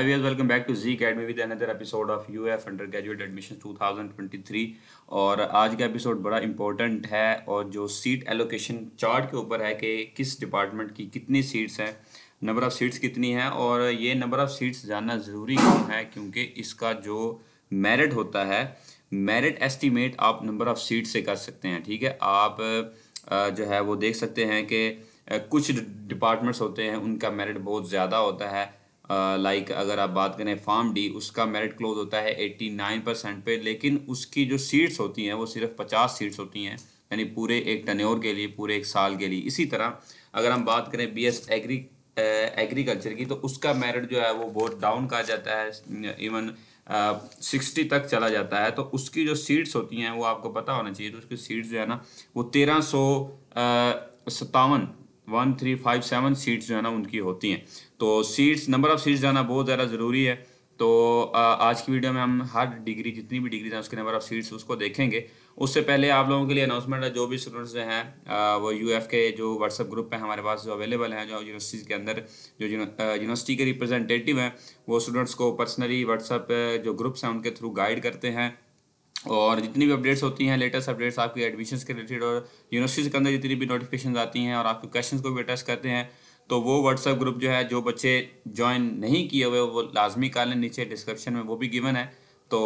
welcome back to G academy with another episode of U F undergraduate admission two thousand twenty three और आज का episode बड़ा important है और जो सीट एलोकेशन चार्ट के ऊपर है कि किस डिपार्टमेंट की कितनी सीट्स हैं नंबर ऑफ़ सीट्स कितनी हैं और ये नंबर ऑफ़ सीट्स जानना ज़रूरी क्यों है क्योंकि इसका जो मेरिट होता है मेरिट एस्टिमेट आप नंबर ऑफ़ सीट से कर सकते हैं ठीक है आप जो है वो देख सकते हैं कि कुछ डिपार्टमेंट्स होते हैं उनका मेरिट बहुत ज़्यादा होता है लाइक uh, like अगर आप बात करें फार्म डी उसका मेरिट क्लोज होता है 89 परसेंट पे लेकिन उसकी जो सीट्स होती हैं वो सिर्फ 50 सीट्स होती हैं यानी पूरे एक टनोर के लिए पूरे एक साल के लिए इसी तरह अगर हम बात करें बी एस एग्री एग्रीकल्चर की तो उसका मेरिट जो है वो बहुत डाउन कहा जाता है इवन सिक्सटी uh, तक चला जाता है तो उसकी जो सीट्स होती हैं वो आपको पता होना चाहिए तो उसकी सीट्स जो है ना वो तेरह सौ सतावन one three five seven seats जो है ना उनकी होती हैं तो सीट्स नंबर ऑफ़ सीट्स जाना बहुत ज़्यादा ज़रूरी है तो आज की वीडियो में हम हर डिग्री जितनी भी डिग्री हैं उसके नंबर ऑफ़ सीट्स उसको देखेंगे उससे पहले आप लोगों के लिए अनाउंसमेंट है जो भी स्टूडेंट्स जो हैं वो यू के जो व्हाट्सअप ग्रुप है हमारे पास जो अवेलेबल हैं जो यूनिवर्सिटीज़ के अंदर जो यूनिवर्सिटी के रिप्रेजेंटेटिव हैं वो स्टूडेंट्स को पर्सनली व्हाट्सअप जो ग्रुप्स हैं उनके थ्रू गाइड करते हैं और जितनी भी अपडेट्स होती हैं लेटेस्ट अपडेट्स आपकी एडमिशन के रिलेटेड और यूनिवर्सिटीज़ के अंदर जितनी भी नोटिफिकेशन आती हैं और आपके क्वेश्चन को भी अटैच करते हैं तो वो व्हाट्सअप ग्रुप जो है जो बच्चे ज्वाइन नहीं किए हुए वो लाजमी कर लें नीचे डिस्क्रिप्शन में वो भी गिवन है तो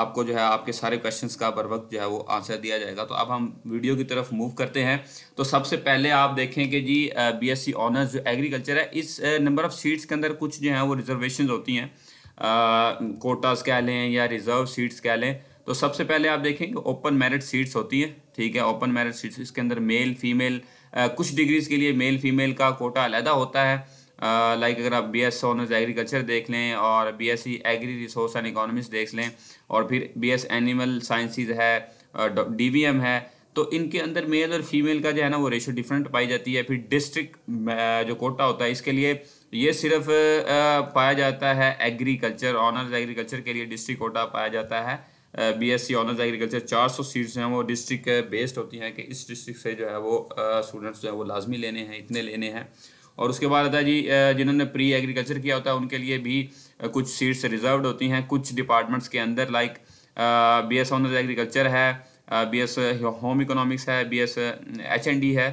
आपको जो है आपके सारे क्वेश्चन का बर वक्त जो है वो आंसर दिया जाएगा तो अब हम वीडियो की तरफ मूव करते हैं तो सबसे पहले आप देखें कि जी बी एस सी ऑनर्स जो एग्रीकल्चर है इस नंबर ऑफ़ सीट्स के अंदर कुछ जो है वो रिजर्वेशन होती हैं कोटास कह लें या रिज़र्व सीट्स कह लें तो सबसे पहले आप देखेंगे ओपन मेरिट सीट्स होती हैं ठीक है ओपन मेरिट सीट्स इसके अंदर मेल फीमेल कुछ डिग्रीज़ के लिए मेल फीमेल का कोटा अलहदा होता है लाइक अगर आप बी एस ऑनर्स एग्रीकल्चर देख लें और B S C agri resource and economics देख लें और फिर बी एस एनिमल साइंसिस है डी वी एम है तो इनके अंदर मेल और फीमेल का जो है ना वो रेशो डिफरेंट पाई जाती है फिर डिस्ट्रिक्ट जो कोटा होता है इसके लिए ये सिर्फ पाया जाता है एग्रीकल्चर ऑनर्स एग्रीकल्चर के लिए डिस्ट्रिक्ट कोटा पाया जाता है B S C honours agriculture चार सौ सीट्स हैं वो डिस्ट्रिक्ट बेस्ड होती हैं कि इस डिस्ट्रिक्ट से जो है वो स्टूडेंट्स जो है वो लाजमी लेने हैं इतने लेने हैं और उसके बाद आता है जी जिन्होंने प्री एग्रीकल्चर किया होता है उनके लिए भी कुछ सीट्स रिजर्व होती हैं कुछ डिपार्टमेंट्स के अंदर like B S honours agriculture है बी एस होम इकोनॉमिक्स है B S H N D है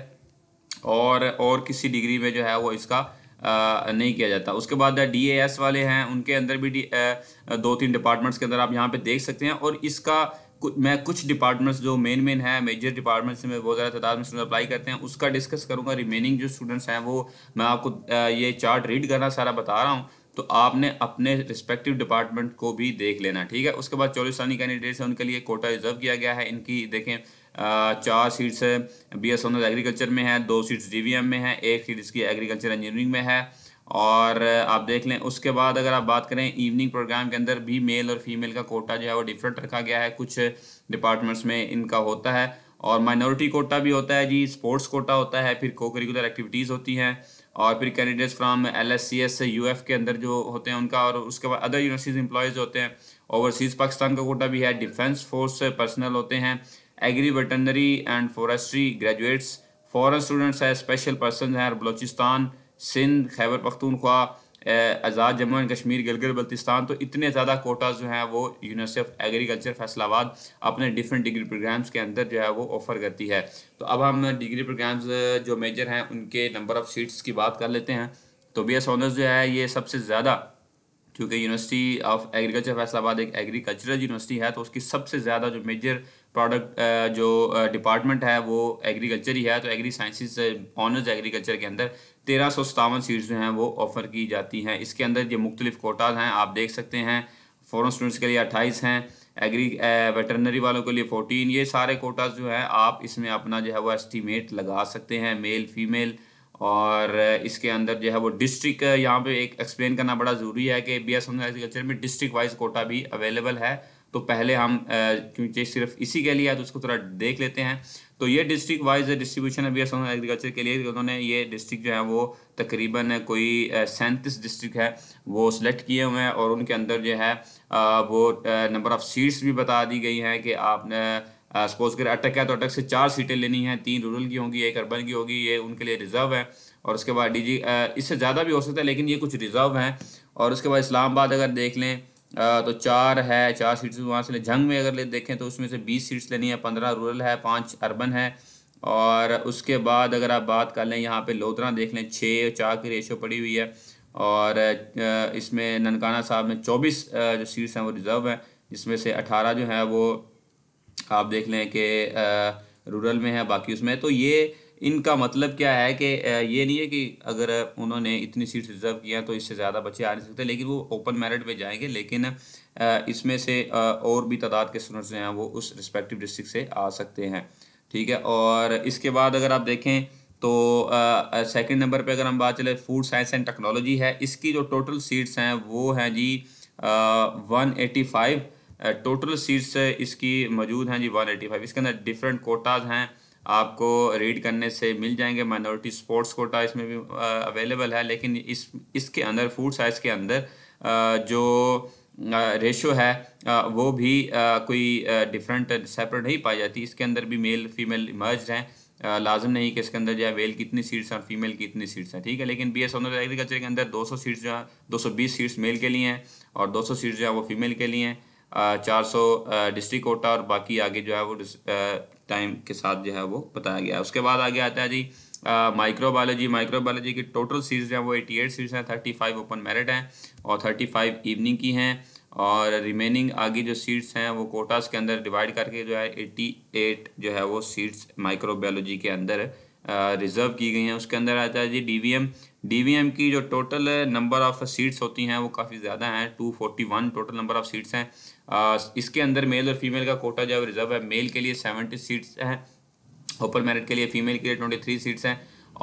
और और किसी डिग्री में जो है वो इसका नहीं किया जाता उसके बाद एस वाले हैं उनके अंदर भी आ, दो तीन डिपार्टमेंट्स के अंदर आप यहाँ पे देख सकते हैं और इसका मैं कुछ डिपार्टमेंट्स जो मेन मेन है मेजर डिपार्टमेंट्स में बहुत ज़्यादा तादाद में स्टूडेंट अप्लाई करते हैं उसका डिस्कस करूँगा रिमेनिंग जो स्टूडेंट्स हैं वो मैं आपको ये चार्ट रीड करना सारा बता रहा हूँ तो आपने अपने रिस्पेक्टिव डिपार्टमेंट को भी देख लेना ठीक है उसके बाद चौलिस्तानी कैंडिडेट्स हैं उनके लिए कोटा रिजर्व किया गया है इनकी देखें चार seats B S honours agriculture में है दो सीट्स डी वी एम में है एक सीट इसकी एग्रीकल्चर इंजीनियरिंग में है और आप देख लें उसके बाद अगर आप बात करें इवनिंग प्रोग्राम के अंदर भी मेल और फीमेल का कोटा जो है वो डिफरेंट रखा गया है कुछ डिपार्टमेंट्स में इनका होता है और माइनॉरिटी कोटा भी होता है जी स्पोर्ट्स कोटा होता है फिर को करिकुलर एक्टिविटीज़ होती हैं और फिर candidates from L S C S से यू एफ़ के अंदर जो होते हैं उनका और उसके बाद अदर यूनिवर्सिटीज़ एम्प्लॉयज़ होते हैं ओवरसीज़ पाकिस्तान का कोटा भी है डिफेंस फोर्स पर्सनल होते हैं agri veterinary and forestry graduates foreign students हैं स्पेशल पर्सन हैं बलोचिस्तान सिंध खैबर पख्तूनख्वा आज़ाद जम्मू एंड कश्मीर गिलगित बल्तिस्तान तो इतने ज़्यादा कोटा जो हैं वो यूनिवर्सिटी ऑफ एग्रीकल्चर फैसलाबाद अपने डिफरेंट डिग्री प्रोग्राम्स के अंदर जो है वो ऑफ़र करती है तो अब हम डिग्री प्रोग्राम्स eh, जो मेजर हैं उनके नंबर ऑफ़ सीट्स की बात कर लेते हैं तो बी एस ऑनर्स जो है ये सबसे ज़्यादा क्योंकि यूनिवर्सिटी ऑफ एग्रीकल्चर फैसलाबाद एक एग्रीकल्चरल यूनिवर्सिटी है तो उसकी सबसे ज़्यादा जो मेजर प्रोडक्ट uh, जो डिपार्टमेंट uh, है वो एग्रीकल्चर ही है तो एग्री साइंसिस ऑनर्स एग्रीकल्चर के अंदर तेरह सौ सतावन सीट्स जो हैं वो ऑफ़र की जाती हैं इसके अंदर ये मुख्तलिफ कोटाज हैं आप देख सकते हैं फॉरन स्टूडेंट्स के लिए अट्ठाईस हैं एग्री वेटरनरी uh, वालों के लिए फोर्टीन ये सारे कोटाज जो है आप इसमें अपना जो है वो एस्टीमेट लगा सकते हैं मेल फीमेल और इसके अंदर जो है वो डिस्ट्रिक्ट यहाँ पे एक एक्सप्लेन करना बड़ा ज़रूरी है कि बी एस एग्रीकल्चर में डिस्ट्रिक्ट वाइज कोटा भी अवेलेबल है तो पहले हम क्योंकि सिर्फ इसी के लिए है तो उसको थोड़ा देख लेते हैं तो ये डिस्ट्रिक्ट वाइज डिस्ट्रीब्यूशन अभी एग्रीकल्चर के लिए उन्होंने ये डिस्ट्रिक्ट जो है वो तकरीबन कोई सैंतीस डिस्ट्रिक्ट है वो सिलेक्ट किए हुए हैं और उनके अंदर जो है वो नंबर ऑफ़ सीट्स भी बता दी गई हैं कि आपने सपोज कर अटक है तो अटक से चार सीटें लेनी हैं तीन रूरल की होंगी एक अर्बन की होगी ये उनके लिए रिजर्व है और उसके बाद डीजी इससे ज़्यादा भी हो सकता है लेकिन ये कुछ रिजर्व हैं और उसके बाद इस्लामाबाद अगर देख लें तो चार है चार सीट्स वहाँ से ले जंग में अगर ले देखें तो उसमें से बीस सीट्स लेनी है पंद्रह रूरल है पाँच अर्बन है और उसके बाद अगर आप बात कर लें यहाँ पे लोधरा देख लें छः चार की रेशो पड़ी हुई है और इसमें ननकाना साहब में चौबीस जो सीट्स हैं वो रिज़र्व हैं जिसमें से अठारह जो हैं वो आप देख लें कि रूरल में है बाकी उसमें तो ये इनका मतलब क्या है कि ये नहीं है कि अगर उन्होंने इतनी सीट रिजर्व किया तो इससे ज़्यादा बच्चे आ नहीं सकते लेकिन वो ओपन मेरिट पे जाएंगे लेकिन इसमें से और भी तादाद के स्टूडेंट्स हैं वो उस रिस्पेक्टिव डिस्ट्रिक्ट से आ सकते हैं ठीक है और इसके बाद अगर आप देखें तो सेकंड नंबर पे अगर हम बात चले फूड साइंस एंड टेक्नोलॉजी है इसकी जो टोटल सीट्स हैं वो हैं जी one eighty five total seats इसकी मौजूद हैं जी वन एटी फाइव इसके अंदर डिफरेंट कोटाज हैं आपको रीड करने से मिल जाएंगे माइनॉरिटी स्पोर्ट्स कोटा इसमें भी अवेलेबल है लेकिन इस इसके अंदर फूड साइज के अंदर आ, जो रेशो है आ, वो भी आ, कोई डिफरेंट सेपरेट नहीं पाई जाती इसके अंदर भी मेल फीमेल इमर्ज हैं लाजम नहीं कि इसके अंदर जो है मेल कितनी सीट्स हैं और फीमेल की इतनी सीट्स हैं ठीक है लेकिन बी एस ऑनर एग्रीकल्चर के अंदर 200 सीट्स जो है बीस सीट्स मेल के लिए हैं और 200 सीट्स जो है वो फीमेल के लिए हैं चार सौ डिस्ट्रिक्ट कोटा और बाकी आगे जो है वो टाइम के साथ जो है वो बताया गया है उसके बाद आगे आता है जी माइक्रोबायोलॉजी माइक्रोबायोलॉजी की टोटल सीरीज हैं वो 88 एट सीरीज हैं थर्टी फाइव ओपन मेरिट हैं और थर्टी फाइव इवनिंग की हैं और रिमेनिंग आगे जो सीट्स हैं वो कोटास के अंदर डिवाइड करके जो है एट्टी एट जो है वो सीट्स माइक्रोबायोलॉजी के अंदर रिज़र्व की गई हैं उसके अंदर आता है जी डी वी एम डी की जो टोटल नंबर ऑफ़ सीट्स होती हैं वो काफ़ी ज़्यादा हैं 241 टोटल नंबर ऑफ़ सीट्स हैं इसके अंदर मेल और फीमेल का कोटा जो है रिजर्व है मेल के लिए 70 सीट्स हैं ओपन मेरिट के लिए फीमेल के लिए 23 सीट्स हैं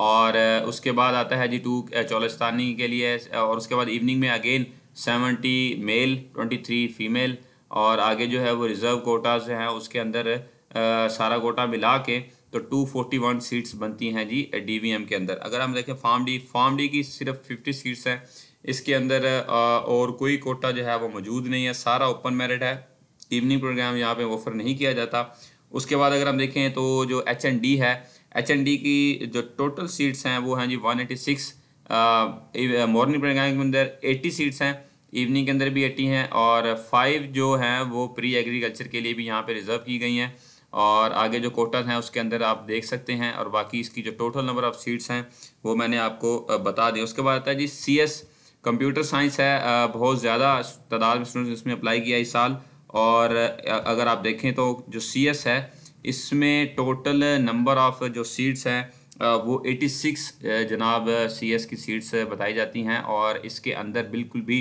और eh, उसके बाद आता है जी टू चौलस्तानी eh, के लिए और उसके बाद इवनिंग में again seventy male twenty three female और आगे जो है वो रिज़र्व कोटा हैं उसके अंदर आ, eh, सारा कोटा मिला के तो 241 सीट्स बनती हैं जी डीवीएम के अंदर अगर हम देखें फार्म डी फार्म डी की सिर्फ 50 सीट्स हैं इसके अंदर और कोई कोटा जो है वो मौजूद नहीं है सारा ओपन मेरिट है इवनिंग प्रोग्राम यहाँ पे ऑफर नहीं किया जाता उसके बाद अगर हम देखें तो जो एच एंड डी है एच एंड डी की जो टोटल सीट्स हैं वो हैं जी one eighty six morning programme के अंदर एट्टी सीट्स हैं इवनिंग के अंदर भी एट्टी हैं और फाइव जो हैं वो प्री एग्रीकल्चर के लिए भी यहाँ पर रिज़र्व की गई हैं और आगे जो कोटल हैं उसके अंदर आप देख सकते हैं और बाकी इसकी जो टोटल नंबर ऑफ़ सीट्स हैं वो मैंने आपको बता दी उसके बाद आता है जी सी एस कंप्यूटर साइंस है बहुत ज़्यादा तादाद में स्टूडेंट्स इसमें अप्लाई किया इस साल और अगर आप देखें तो जो सी एस है इसमें टोटल नंबर ऑफ़ जो सीट्स हैं वो 86 जनाब सी एस की सीट्स बताई जाती हैं और इसके अंदर बिल्कुल भी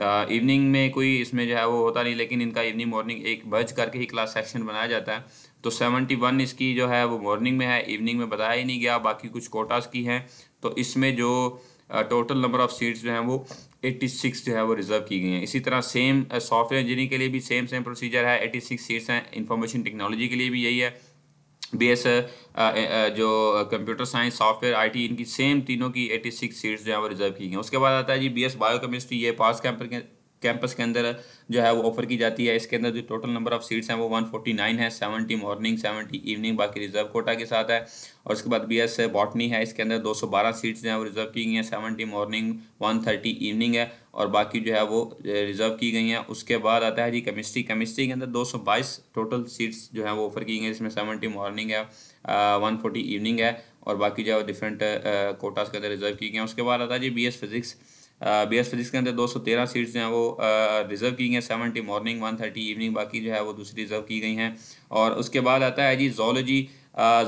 इवनिंग में कोई इसमें जो है वो होता नहीं लेकिन इनका इवनिंग मॉर्निंग एक बज करके ही क्लास सेक्शन बनाया जाता है तो सेवेंटी वन इसकी जो है वो मॉर्निंग में है इवनिंग में बताया ही नहीं गया बाकी कुछ कोटास की हैं तो इसमें जो टोटल नंबर ऑफ़ सीट्स जो हैं वो 86 जो है वो रिज़र्व की गई हैं इसी तरह सेम सॉफ्टवेयर इंजीनियरिंग के लिए भी सेम सेम प्रोसीजर है 86 सीट्स हैं इंफॉर्मेशन टेक्नोलॉजी के लिए भी यही है B S uh, uh, uh, जो कंप्यूटर साइंस सॉफ्टवेयर आईटी इनकी सेम तीनों की 86 सीट्स जो है वो रिजर्व की गई हैं उसके बाद आता है G B S biochemistry ये पास कैंपर के कैंपस के अंदर जो है वो ऑफर की जाती है इसके अंदर जो टोटल नंबर ऑफ सीट्स हैं वो 149 है 70 मॉर्निंग 70 इवनिंग बाकी रिजर्व कोटा के साथ है और उसके बाद बी एस बॉटनी है इसके अंदर 212 सीट्स हैं वो रिजर्व की गई हैं 70 मॉर्निंग 130 इवनिंग है और बाकी जो है वो रिजर्व की गई हैं उसके बाद आता है जी केमिस्ट्री केमिस्ट्री के अंदर दो टोटल सीट्स जो है वो ऑफर की गई हैं जिसमें सेवनटी मॉर्निंग है वन फोर्टी इवनिंग है और बाकी जो है डिफरेंट कोटास के अंदर रिजर्व की गई हैं उसके बाद आता है G B S physics S physics के अंदर 213 सीट्स जो हैं वो रिजर्व की गई हैं सेवेंटी मॉर्निंग 130 इवनिंग बाकी जो है वो दूसरी रिजर्व की गई हैं और उसके बाद आता है जी जोलॉजी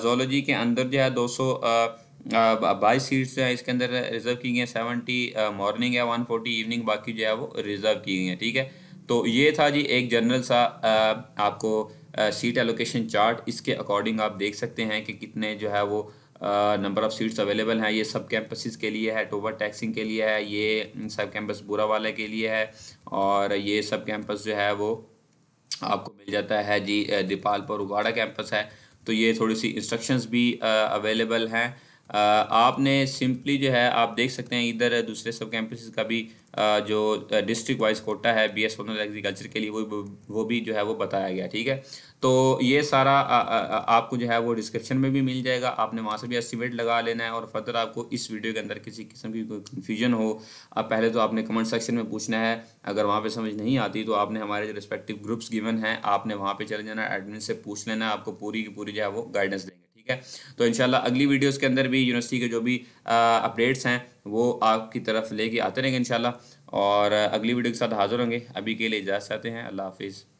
जोलॉजी के अंदर जो है दो सौ बाईस सीट्स जो है इसके अंदर रिजर्व की गई हैं सेवेंटी मॉर्निंग है वन फोर्टी इवनिंग बाकी जो है वो रिजर्व की गई हैं ठीक है तो ये था जी एक जनरल सा आपको सीट एलोकेशन चार्ट इसके अकॉर्डिंग आप देख सकते हैं कि कितने जो है वो नंबर ऑफ़ सीट्स अवेलेबल हैं ये सब कैंपसिस के लिए है टोवर टैक्सिंग के लिए है ये सब कैंपस बुरा वाले के लिए है और ये सब कैंपस जो है वो आपको मिल जाता है जी दीपालपुर उगाड़ा कैंपस है तो ये थोड़ी सी इंस्ट्रक्शंस भी अवेलेबल हैं आपने सिंपली जो है आप देख सकते हैं इधर दूसरे सब कैंपस का भी जो डिस्ट्रिक्ट वाइज कोटा है बी एस एग्रीकल्चर के लिए वो वो भी जो है वो बताया गया ठीक है तो ये सारा आ, आ, आ, आपको जो है वो डिस्क्रिप्शन में भी मिल जाएगा आपने वहाँ से भी एस्टिमेट लगा लेना है और फर्दर आपको इस वीडियो के अंदर किसी किस्म की कोई कन्फ्यूजन हो आप पहले तो आपने कमेंट सेक्शन में पूछना है अगर वहाँ पे समझ नहीं आती तो आपने हमारे जो रिस्पेक्टिव ग्रुप्स गिवन हैं आपने वहाँ पे चले जाना एडमिन से पूछ लेना आपको पूरी की पूरी जो है वो गाइडेंस देंगे ठीक है तो इनशाला अगली वीडियोस के अंदर भी यूनिवर्सिटी के जो भी अपडेट्स हैं वो आपकी तरफ लेके आते रहेंगे इनशाला और अगली वीडियो के साथ हाजिर होंगे अभी के लिए इजाज़ चाहते हैं अल्लाह हाफिज़